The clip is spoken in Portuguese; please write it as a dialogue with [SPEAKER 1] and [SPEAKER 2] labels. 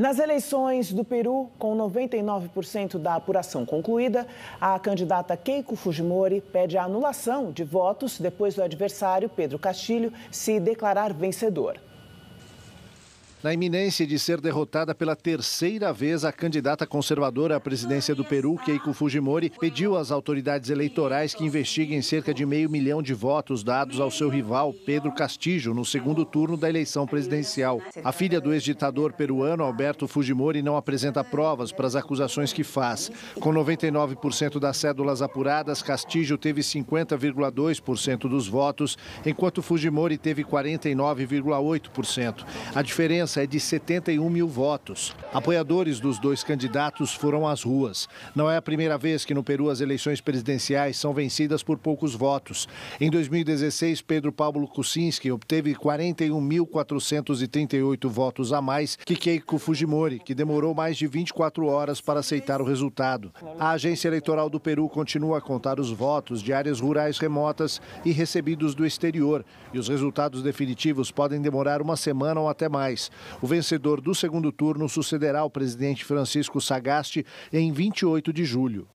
[SPEAKER 1] Nas eleições do Peru, com 99% da apuração concluída, a candidata Keiko Fujimori pede a anulação de votos depois do adversário Pedro Castilho se declarar vencedor.
[SPEAKER 2] Na iminência de ser derrotada pela terceira vez, a candidata conservadora à presidência do Peru, Keiko Fujimori, pediu às autoridades eleitorais que investiguem cerca de meio milhão de votos dados ao seu rival, Pedro Castillo, no segundo turno da eleição presidencial. A filha do ex-ditador peruano, Alberto Fujimori, não apresenta provas para as acusações que faz. Com 99% das cédulas apuradas, Castillo teve 50,2% dos votos, enquanto Fujimori teve 49,8%. A diferença diferença é de 71 mil votos. Apoiadores dos dois candidatos foram às ruas. Não é a primeira vez que no Peru as eleições presidenciais são vencidas por poucos votos. Em 2016, Pedro Pablo Kuczynski obteve 41.438 votos a mais que Keiko Fujimori, que demorou mais de 24 horas para aceitar o resultado. A Agência Eleitoral do Peru continua a contar os votos de áreas rurais remotas e recebidos do exterior, e os resultados definitivos podem demorar uma semana ou até mais. O vencedor do segundo turno sucederá o presidente Francisco Sagasti em 28 de julho.